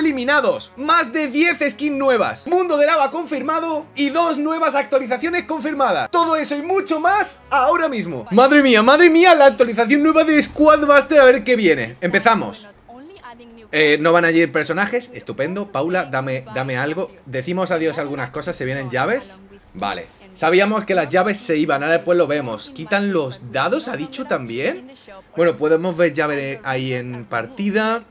eliminados, más de 10 skins nuevas, mundo de lava confirmado y dos nuevas actualizaciones confirmadas. Todo eso y mucho más ahora mismo. Madre mía, madre mía, la actualización nueva de Squadmaster a ver qué viene. Empezamos. Eh, no van a ir personajes, estupendo. Paula, dame, dame algo. Decimos adiós a algunas cosas, se vienen llaves. Vale. Sabíamos que las llaves se iban, ahora después lo vemos. Quitan los dados, ha dicho también. Bueno, podemos ver llaves ahí en partida.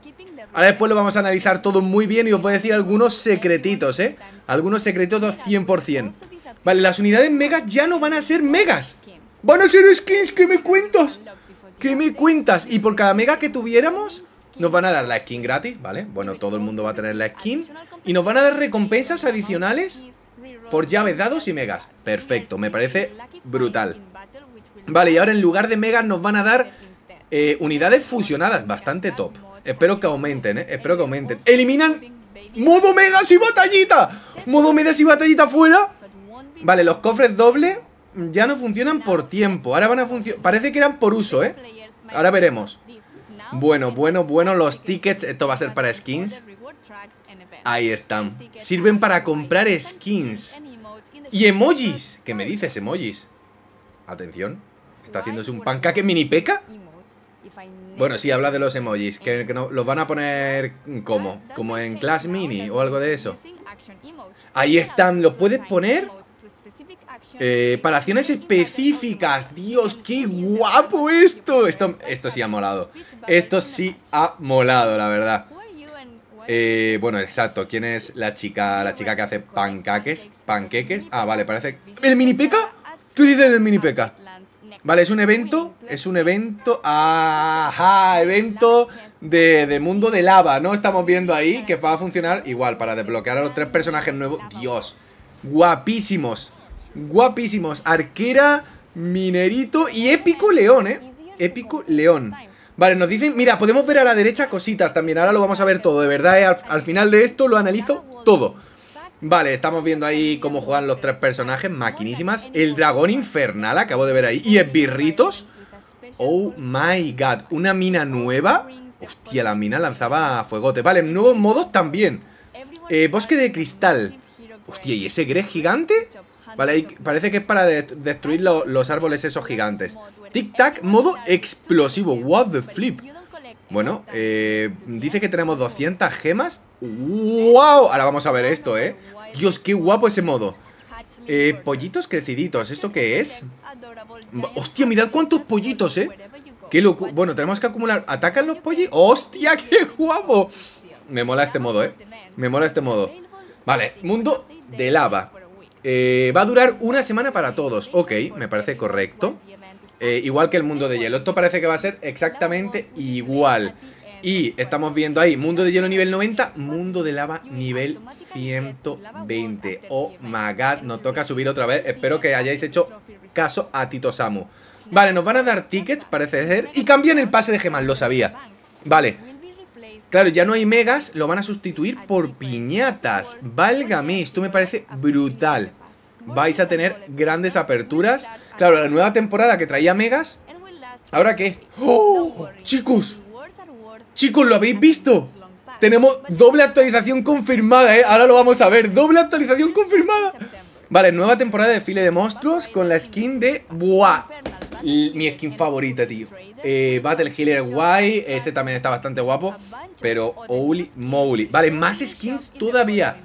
Ahora después lo vamos a analizar todo muy bien y os voy a decir algunos secretitos, ¿eh? Algunos secretitos 100%. Vale, las unidades megas ya no van a ser megas. Van a ser skins, ¿qué me cuentas? ¿Qué me cuentas? Y por cada mega que tuviéramos, nos van a dar la skin gratis, ¿vale? Bueno, todo el mundo va a tener la skin. Y nos van a dar recompensas adicionales por llaves, dados y megas. Perfecto, me parece brutal. Vale, y ahora en lugar de megas nos van a dar eh, unidades fusionadas, bastante top. Espero que aumenten, ¿eh? Espero que aumenten. ¡Eliminan! ¡Modo Megas y Batallita! ¡Modo Megas y Batallita fuera! Vale, los cofres doble ya no funcionan por tiempo. Ahora van a funcionar... Parece que eran por uso, ¿eh? Ahora veremos. Bueno, bueno, bueno, los tickets. Esto va a ser para skins. Ahí están. Sirven para comprar skins. Y emojis. ¿Qué me dices, emojis? Atención. Está haciéndose un pancake mini peca. Bueno, sí, habla de los emojis, que, eh, no, los van a poner como, como en Class Mini o algo de eso. Ahí están, ¿los puedes poner? Eh, para acciones específicas, Dios, qué guapo esto. esto. Esto sí ha molado. Esto sí ha molado, la verdad. Eh, bueno, exacto. ¿Quién es la chica? La chica que hace pancaques. Panqueques. Ah, vale, parece. ¿El mini peca? ¿Qué dice del mini peca? Vale, es un evento, es un evento, ajá, evento de, mundo de lava, ¿no? Estamos viendo ahí que va a funcionar igual para desbloquear a los tres personajes nuevos. Dios, guapísimos, guapísimos. Arquera, minerito y épico león, ¿eh? Épico león. Vale, nos dicen, mira, podemos ver a la derecha cositas también, ahora lo vamos a ver todo, de verdad, ¿eh? al final de esto lo analizo todo. Vale, estamos viendo ahí cómo juegan los tres personajes, maquinísimas. El dragón infernal, acabo de ver ahí. Y esbirritos. Oh my god, una mina nueva. Hostia, la mina lanzaba fuegote. Vale, nuevos modos también. Eh, bosque de cristal. Hostia, ¿y ese Greg gigante? Vale, parece que es para destruir los árboles esos gigantes. Tic-tac, modo explosivo. What the flip. Bueno, eh, dice que tenemos 200 gemas. ¡Wow! Ahora vamos a ver esto, ¿eh? Dios, qué guapo ese modo. Eh, pollitos creciditos, ¿esto qué es? ¡Hostia, mirad cuántos pollitos, eh! ¡Qué locura! Bueno, tenemos que acumular... ¿Atacan los pollitos? ¡Hostia, qué guapo! Me mola este modo, eh. Me mola este modo. Vale, mundo de lava. Eh, va a durar una semana para todos. Ok, me parece correcto. Eh, igual que el mundo de hielo. Esto parece que va a ser exactamente igual. Y estamos viendo ahí mundo de hielo nivel 90, mundo de lava nivel 120. Oh my god, nos toca subir otra vez. Espero que hayáis hecho caso a Tito Samu. Vale, nos van a dar tickets, parece ser. Y cambian el pase de gemas, lo sabía. Vale. Claro, ya no hay megas, lo van a sustituir por piñatas. Válgame, esto me parece brutal vais a tener grandes aperturas. Claro, la nueva temporada que traía Megas. ¿Ahora qué? ¡Oh! ¡Chicos! ¡Chicos, lo habéis visto! Tenemos doble actualización confirmada, ¿eh? Ahora lo vamos a ver. ¡Doble actualización confirmada! Vale, nueva temporada de File de Monstruos con la skin de... ¡Buah! Mi skin favorita, tío. Eh, Battle Healer guay. Este también está bastante guapo. Pero holy moly. Vale, más skins todavía.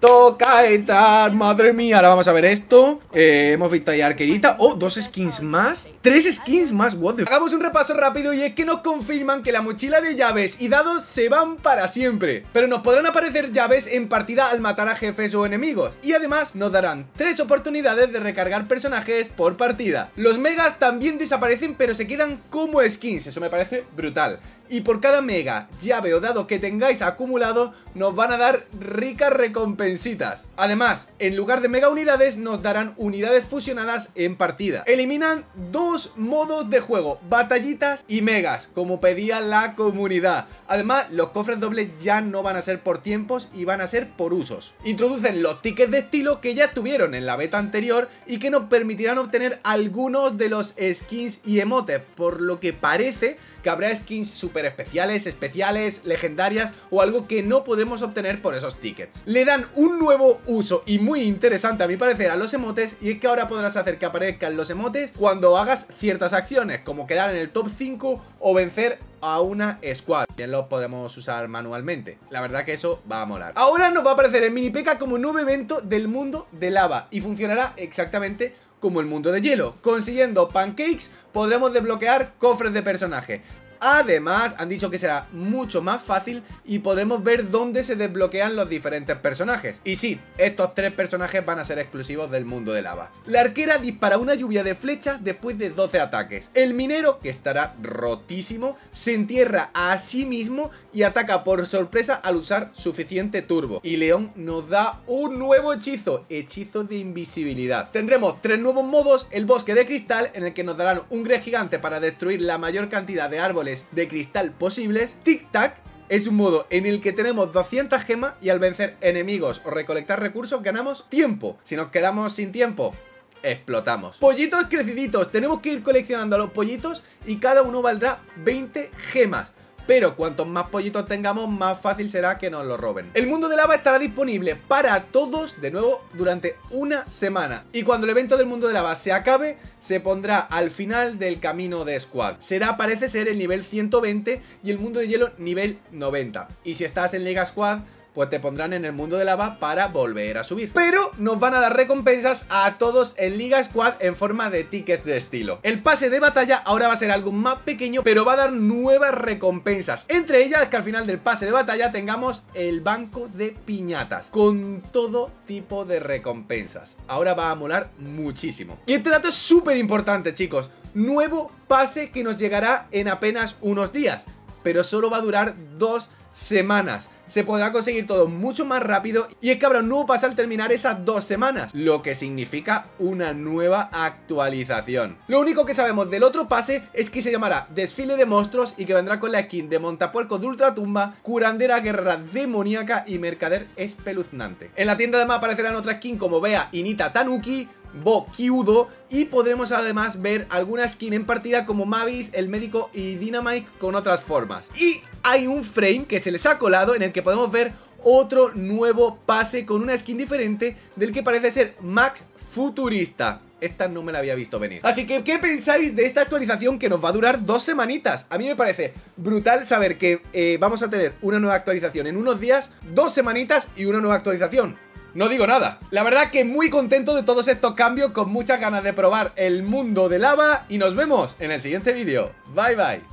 Toca entrar, madre mía Ahora vamos a ver esto eh, Hemos visto ahí Arquerita Oh, dos skins más Tres skins más, what Hagamos un repaso rápido y es que nos confirman que la mochila de llaves y dados se van para siempre Pero nos podrán aparecer llaves en partida al matar a jefes o enemigos Y además nos darán tres oportunidades de recargar personajes por partida Los megas también desaparecen pero se quedan como skins, eso me parece brutal y por cada mega, llave o dado que tengáis acumulado, nos van a dar ricas recompensitas. Además, en lugar de mega unidades, nos darán unidades fusionadas en partida. Eliminan dos modos de juego, batallitas y megas, como pedía la comunidad. Además, los cofres dobles ya no van a ser por tiempos y van a ser por usos. Introducen los tickets de estilo que ya estuvieron en la beta anterior y que nos permitirán obtener algunos de los skins y emotes, por lo que parece que habrá skins super especiales, especiales, legendarias o algo que no podremos obtener por esos tickets. Le dan un nuevo uso y muy interesante a mi parecer a los emotes y es que ahora podrás hacer que aparezcan los emotes cuando hagas ciertas acciones como quedar en el top 5 o vencer a una squad. Bien lo podemos usar manualmente. La verdad que eso va a molar. Ahora nos va a aparecer el mini peca como nuevo evento del mundo de lava y funcionará exactamente como el mundo de hielo. Consiguiendo pancakes podremos desbloquear cofres de personaje. Además, han dicho que será mucho más fácil y podremos ver dónde se desbloquean los diferentes personajes. Y sí, estos tres personajes van a ser exclusivos del mundo de lava. La arquera dispara una lluvia de flechas después de 12 ataques. El minero, que estará rotísimo, se entierra a sí mismo y ataca por sorpresa al usar suficiente turbo. Y León nos da un nuevo hechizo, hechizo de invisibilidad. Tendremos tres nuevos modos, el bosque de cristal, en el que nos darán un grey gigante para destruir la mayor cantidad de árboles de cristal posibles, Tic Tac es un modo en el que tenemos 200 gemas y al vencer enemigos o recolectar recursos ganamos tiempo. Si nos quedamos sin tiempo, explotamos. Pollitos creciditos, tenemos que ir coleccionando a los pollitos y cada uno valdrá 20 gemas pero cuantos más pollitos tengamos, más fácil será que nos lo roben. El mundo de lava estará disponible para todos, de nuevo, durante una semana. Y cuando el evento del mundo de lava se acabe, se pondrá al final del camino de Squad. Será, parece ser, el nivel 120 y el mundo de hielo nivel 90. Y si estás en Liga Squad pues te pondrán en el mundo de lava para volver a subir. Pero nos van a dar recompensas a todos en Liga Squad en forma de tickets de estilo. El pase de batalla ahora va a ser algo más pequeño, pero va a dar nuevas recompensas. Entre ellas que al final del pase de batalla tengamos el banco de piñatas, con todo tipo de recompensas. Ahora va a molar muchísimo. Y este dato es súper importante, chicos. Nuevo pase que nos llegará en apenas unos días, pero solo va a durar dos semanas se podrá conseguir todo mucho más rápido y es que habrá un nuevo pase al terminar esas dos semanas, lo que significa una nueva actualización. Lo único que sabemos del otro pase es que se llamará Desfile de Monstruos y que vendrá con la skin de Montapuerco de Ultratumba, Curandera Guerra Demoníaca y Mercader Espeluznante. En la tienda además aparecerán otras skins como Bea y Nita Tanuki, Kiudo. y podremos además ver alguna skin en partida como Mavis, el médico y Dynamite con otras formas. Y hay un frame que se les ha colado en el que podemos ver otro nuevo pase con una skin diferente del que parece ser Max Futurista. Esta no me la había visto venir. Así que, ¿qué pensáis de esta actualización que nos va a durar dos semanitas? A mí me parece brutal saber que eh, vamos a tener una nueva actualización en unos días, dos semanitas y una nueva actualización no digo nada. La verdad que muy contento de todos estos cambios, con muchas ganas de probar el mundo de lava y nos vemos en el siguiente vídeo. Bye bye.